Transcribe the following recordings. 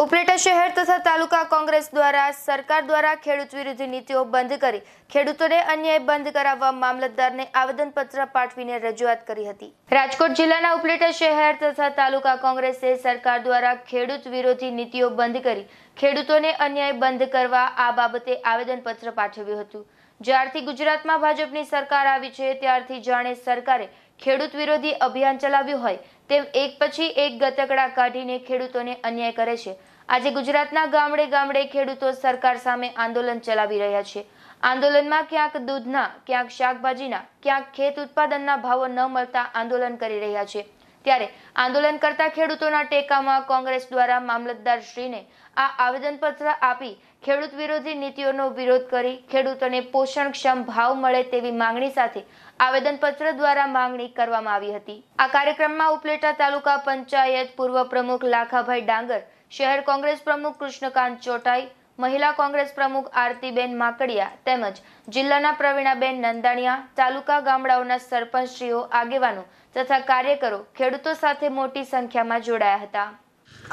ઉપલેટા શહેર તથા તાલુકા કોંગ્રેસ દ્વારા સરકાર દ્વારા ખેડૂત વિરોધી નીતિઓ બંધ કરી ખેડૂતોને અન્યાય બંધ કરાવવા મામલતદારને આવેદનપત્ર પાઠવીને રજૂઆત કરી હતી રાજકોટ જિલ્લાના ઉપલેટા શહેર તથા તાલુકા કોંગ્રેસે સરકાર દ્વારા ખેડૂત વિરોધી નીતિઓ બંધ કરી ખેડૂતોને અન્યાય બંધ કરવા આ બાબતે આવેદનપત્ર પાઠવ્યું હતું જ્યારથી ગુજરાતમાં ભાજપની સરકાર આવી છે ત્યારથી જાણે સરકારે ખેડૂત વિરોધી અભિયાન ચલાવ્યું હોય તેમ એક પછી એક ગતકડા કાઢીને ખેડૂતોને અન્યાય કરે છે આજે ગુજરાતના ગામડે ગામડે ખેડૂતો સરકાર સામે આંદોલન ચલાવી રહ્યા છે આંદોલનમાં ક્યાંક દૂધના ક્યાંક શાકભાજીના ક્યાંક ખેત ઉત્પાદનના ભાવો ન મળતા આંદોલન કરી રહ્યા છે ત્યારે આંદોલન કરતા ખેડૂતોના ટેકામાં કોંગ્રેસ દ્વારા મામલતદારશ્રીને આવેદનપત્ર આપી ખેડૂત વિરોધી નીતિઓનો વિરોધ કરી ખેડૂતોને પોષણક્ષમ ભાવ મળે તેવી માંગણી સાથે આવેદનપત્ર દ્વારા માંગણી કરવામાં આવી હતી આ કાર્યક્રમમાં ઉપલેટા તાલુકા પંચાયત પૂર્વ પ્રમુખ લાખાભાઈ ડાંગર શહેર કોંગ્રેસ પ્રમુખ કૃષ્ણકાંત ચોટાઈ મહિલા કોંગ્રેસ પ્રમુખ આરતીબેન માકડિયા તેમજ જિલ્લાના પ્રવીણાબેન નંદાણિયા તાલુકા ગામડાઓના સરપંચશ્રીઓ આગેવાનો તથા કાર્યકરો ખેડૂતો સાથે મોટી સંખ્યામાં જોડાયા હતા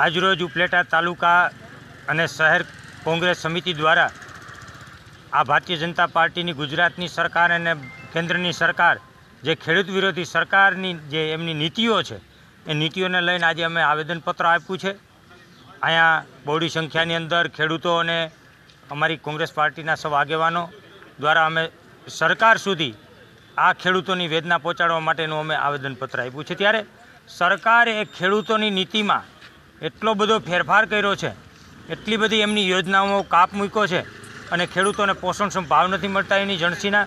આજરોજ ઉપલેટા તાલુકા અને શહેર કોંગ્રેસ સમિતિ દ્વારા આ ભારતીય જનતા પાર્ટીની ગુજરાતની સરકાર અને કેન્દ્રની સરકાર જે ખેડૂત વિરોધી સરકારની જે એમની નીતિઓ છે એ નીતિઓને લઈને આજે અમે આવેદનપત્ર આપ્યું છે અહીંયા બહોળી સંખ્યાની અંદર ખેડૂતો અને અમારી કોંગ્રેસ પાર્ટીના સૌ આગેવાનો દ્વારા અમે સરકાર સુધી આ ખેડૂતોની વેદના પહોંચાડવા માટેનું અમે આવેદનપત્ર આપ્યું છે ત્યારે સરકારે ખેડૂતોની નીતિમાં એટલો બધો ફેરફાર કર્યો છે એટલી બધી એમની યોજનાઓ કાપ મૂક્યો છે અને ખેડૂતોને પોષણક્ષમ ભાવ નથી મળતા એની જણસીના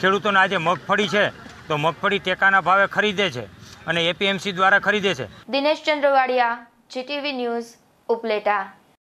ખેડૂતોને આજે મગફળી છે તો મગફળી ટેકાના ભાવે ખરીદે છે અને એપીએમસી દ્વારા ખરીદે છે દિનેશ ચંદ્રવાડિયા જીટીવી ન્યૂઝ ઉપલેટા